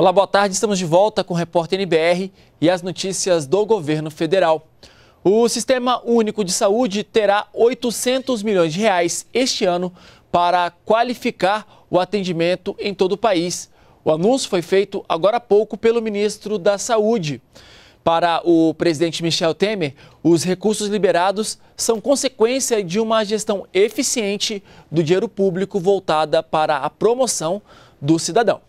Olá, boa tarde. Estamos de volta com o repórter NBR e as notícias do governo federal. O Sistema Único de Saúde terá 800 milhões de reais este ano para qualificar o atendimento em todo o país. O anúncio foi feito agora há pouco pelo ministro da Saúde. Para o presidente Michel Temer, os recursos liberados são consequência de uma gestão eficiente do dinheiro público voltada para a promoção do cidadão.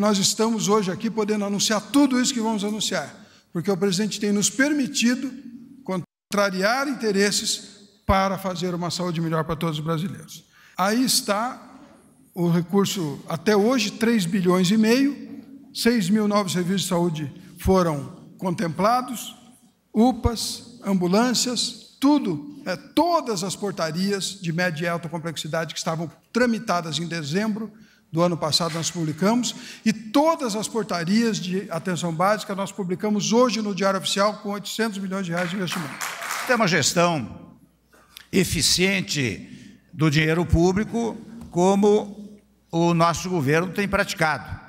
Nós estamos hoje aqui podendo anunciar tudo isso que vamos anunciar, porque o presidente tem nos permitido contrariar interesses para fazer uma saúde melhor para todos os brasileiros. Aí está o recurso, até hoje, 3 bilhões e meio, 6 mil novos serviços de saúde foram contemplados, UPAs, ambulâncias, tudo, é, todas as portarias de média e alta complexidade que estavam tramitadas em dezembro do ano passado nós publicamos, e todas as portarias de atenção básica nós publicamos hoje no Diário Oficial com 800 milhões de reais de investimento. Tem uma gestão eficiente do dinheiro público, como o nosso governo tem praticado.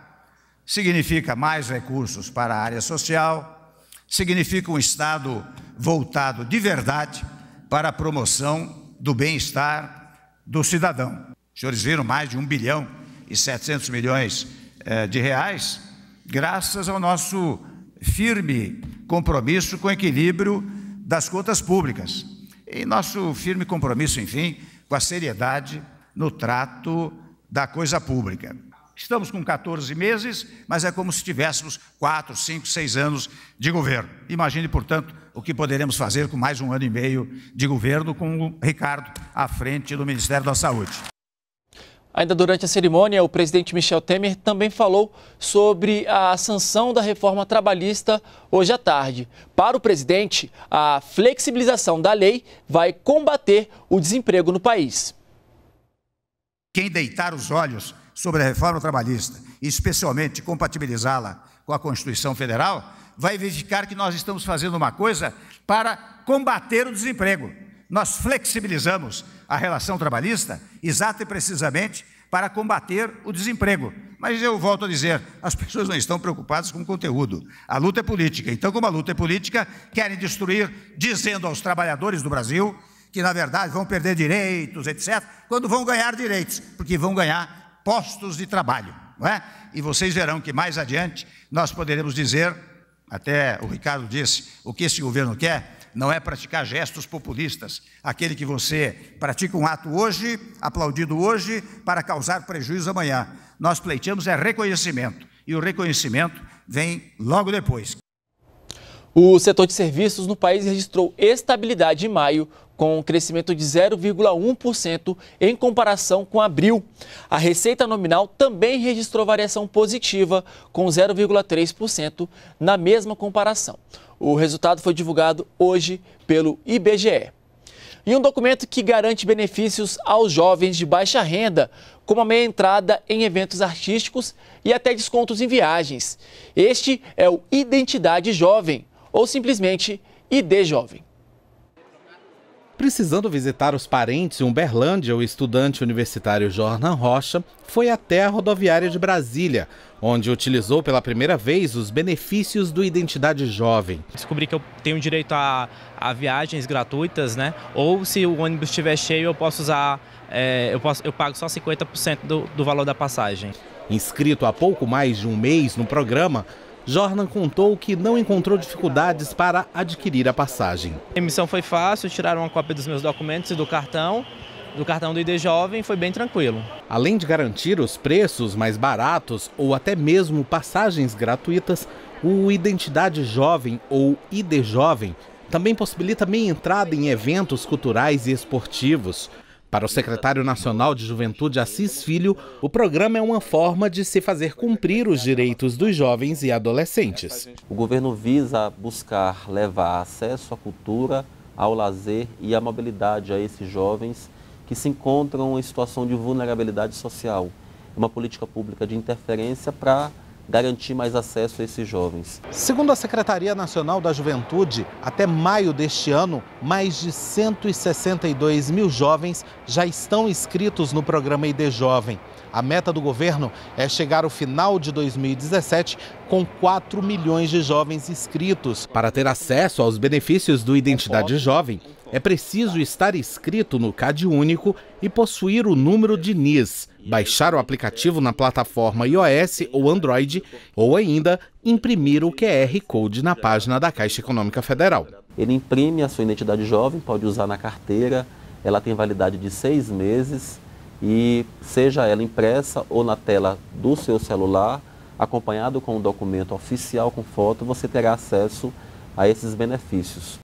Significa mais recursos para a área social, significa um Estado voltado de verdade para a promoção do bem-estar do cidadão. Os senhores viram mais de um bilhão e 700 milhões eh, de reais, graças ao nosso firme compromisso com o equilíbrio das contas públicas e nosso firme compromisso, enfim, com a seriedade no trato da coisa pública. Estamos com 14 meses, mas é como se tivéssemos 4, 5, 6 anos de governo. Imagine, portanto, o que poderemos fazer com mais um ano e meio de governo com o Ricardo à frente do Ministério da Saúde. Ainda durante a cerimônia, o presidente Michel Temer também falou sobre a sanção da reforma trabalhista hoje à tarde. Para o presidente, a flexibilização da lei vai combater o desemprego no país. Quem deitar os olhos sobre a reforma trabalhista, especialmente compatibilizá-la com a Constituição Federal, vai verificar que nós estamos fazendo uma coisa para combater o desemprego nós flexibilizamos a relação trabalhista, exata e precisamente, para combater o desemprego. Mas eu volto a dizer, as pessoas não estão preocupadas com o conteúdo. A luta é política. Então, como a luta é política, querem destruir, dizendo aos trabalhadores do Brasil que, na verdade, vão perder direitos, etc., quando vão ganhar direitos, porque vão ganhar postos de trabalho. Não é? E vocês verão que mais adiante nós poderemos dizer, até o Ricardo disse, o que esse governo quer não é praticar gestos populistas. Aquele que você pratica um ato hoje, aplaudido hoje, para causar prejuízo amanhã. Nós pleiteamos é reconhecimento, e o reconhecimento vem logo depois. O setor de serviços no país registrou estabilidade em maio, com um crescimento de 0,1% em comparação com abril. A receita nominal também registrou variação positiva, com 0,3% na mesma comparação. O resultado foi divulgado hoje pelo IBGE. E um documento que garante benefícios aos jovens de baixa renda, como a meia entrada em eventos artísticos e até descontos em viagens. Este é o Identidade Jovem, ou simplesmente ID Jovem. Precisando visitar os parentes em Uberlândia, o estudante universitário Jordan Rocha foi até a rodoviária de Brasília, onde utilizou pela primeira vez os benefícios do Identidade Jovem. Descobri que eu tenho direito a, a viagens gratuitas, né? Ou se o ônibus estiver cheio, eu posso usar, é, eu, posso, eu pago só 50% do, do valor da passagem. Inscrito há pouco mais de um mês no programa, Jornal contou que não encontrou dificuldades para adquirir a passagem. A emissão foi fácil, tiraram uma cópia dos meus documentos e do cartão, do cartão do ID Jovem, foi bem tranquilo. Além de garantir os preços mais baratos ou até mesmo passagens gratuitas, o Identidade Jovem ou ID Jovem também possibilita meia entrada em eventos culturais e esportivos. Para o secretário nacional de Juventude Assis Filho, o programa é uma forma de se fazer cumprir os direitos dos jovens e adolescentes. O governo visa buscar levar acesso à cultura, ao lazer e à mobilidade a esses jovens que se encontram em situação de vulnerabilidade social. É uma política pública de interferência para garantir mais acesso a esses jovens. Segundo a Secretaria Nacional da Juventude, até maio deste ano, mais de 162 mil jovens já estão inscritos no programa ID Jovem. A meta do governo é chegar ao final de 2017 com 4 milhões de jovens inscritos. Para ter acesso aos benefícios do Identidade Jovem, é preciso estar inscrito no CAD Único e possuir o número de NIS, baixar o aplicativo na plataforma iOS ou Android ou ainda imprimir o QR Code na página da Caixa Econômica Federal. Ele imprime a sua identidade jovem, pode usar na carteira, ela tem validade de seis meses e seja ela impressa ou na tela do seu celular, acompanhado com um documento oficial com foto, você terá acesso a esses benefícios.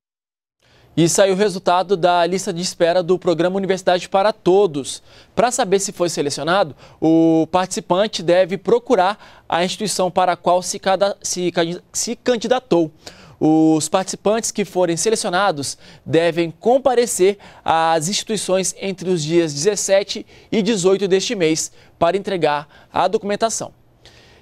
E saiu o resultado da lista de espera do programa Universidade para Todos. Para saber se foi selecionado, o participante deve procurar a instituição para a qual se, se, se candidatou. Os participantes que forem selecionados devem comparecer às instituições entre os dias 17 e 18 deste mês para entregar a documentação.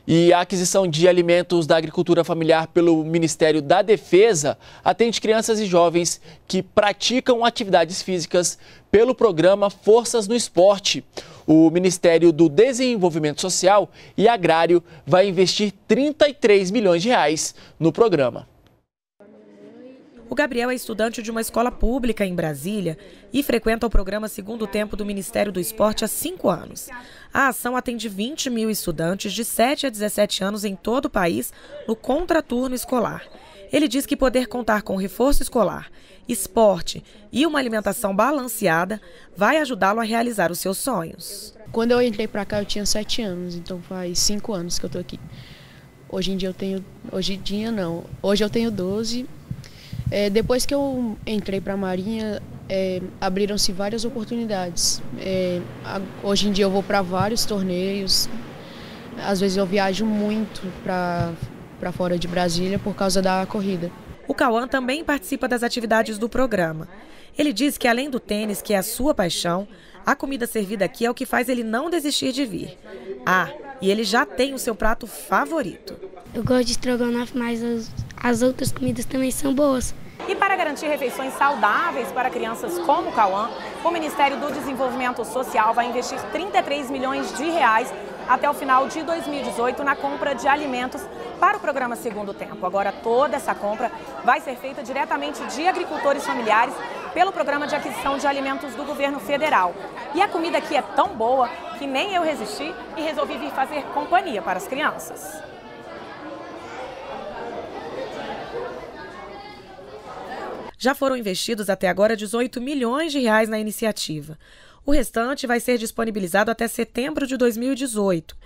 E a aquisição de alimentos da agricultura familiar pelo Ministério da Defesa atende crianças e jovens que praticam atividades físicas pelo programa Forças no Esporte. O Ministério do Desenvolvimento Social e Agrário vai investir 33 milhões de reais no programa. O Gabriel é estudante de uma escola pública em Brasília e frequenta o programa Segundo Tempo do Ministério do Esporte há cinco anos. A ação atende 20 mil estudantes de 7 a 17 anos em todo o país no contraturno escolar. Ele diz que poder contar com reforço escolar, esporte e uma alimentação balanceada vai ajudá-lo a realizar os seus sonhos. Quando eu entrei para cá eu tinha sete anos, então faz cinco anos que eu estou aqui. Hoje em dia eu tenho, hoje em dia não, hoje eu tenho 12 é, depois que eu entrei para a Marinha, é, abriram-se várias oportunidades. É, a, hoje em dia eu vou para vários torneios. Às vezes eu viajo muito para fora de Brasília por causa da corrida. O Cauã também participa das atividades do programa. Ele diz que além do tênis, que é a sua paixão, a comida servida aqui é o que faz ele não desistir de vir. Ah, e ele já tem o seu prato favorito. Eu gosto de estrogonofe, mas os, as outras comidas também são boas. E para garantir refeições saudáveis para crianças como o Cauã, o Ministério do Desenvolvimento Social vai investir 33 milhões de reais até o final de 2018 na compra de alimentos para o programa Segundo Tempo. Agora, toda essa compra vai ser feita diretamente de agricultores familiares pelo programa de aquisição de alimentos do governo federal. E a comida aqui é tão boa que nem eu resisti e resolvi vir fazer companhia para as crianças. Já foram investidos até agora 18 milhões de reais na iniciativa. O restante vai ser disponibilizado até setembro de 2018.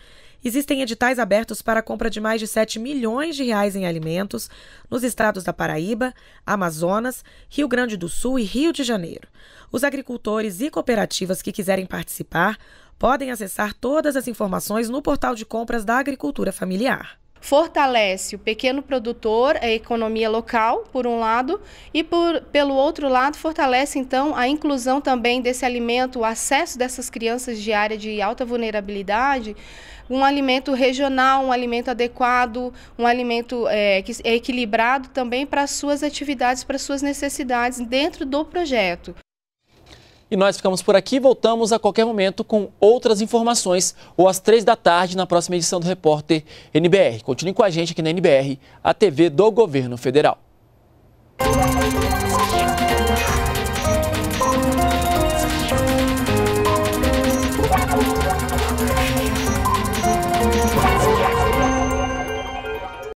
Existem editais abertos para a compra de mais de 7 milhões de reais em alimentos nos estados da Paraíba, Amazonas, Rio Grande do Sul e Rio de Janeiro. Os agricultores e cooperativas que quiserem participar podem acessar todas as informações no portal de compras da agricultura familiar fortalece o pequeno produtor, a economia local, por um lado, e por, pelo outro lado, fortalece então a inclusão também desse alimento, o acesso dessas crianças de área de alta vulnerabilidade, um alimento regional, um alimento adequado, um alimento é, que é equilibrado também para suas atividades, para suas necessidades dentro do projeto. E nós ficamos por aqui, voltamos a qualquer momento com outras informações ou às três da tarde na próxima edição do Repórter NBR. Continue com a gente aqui na NBR, a TV do Governo Federal.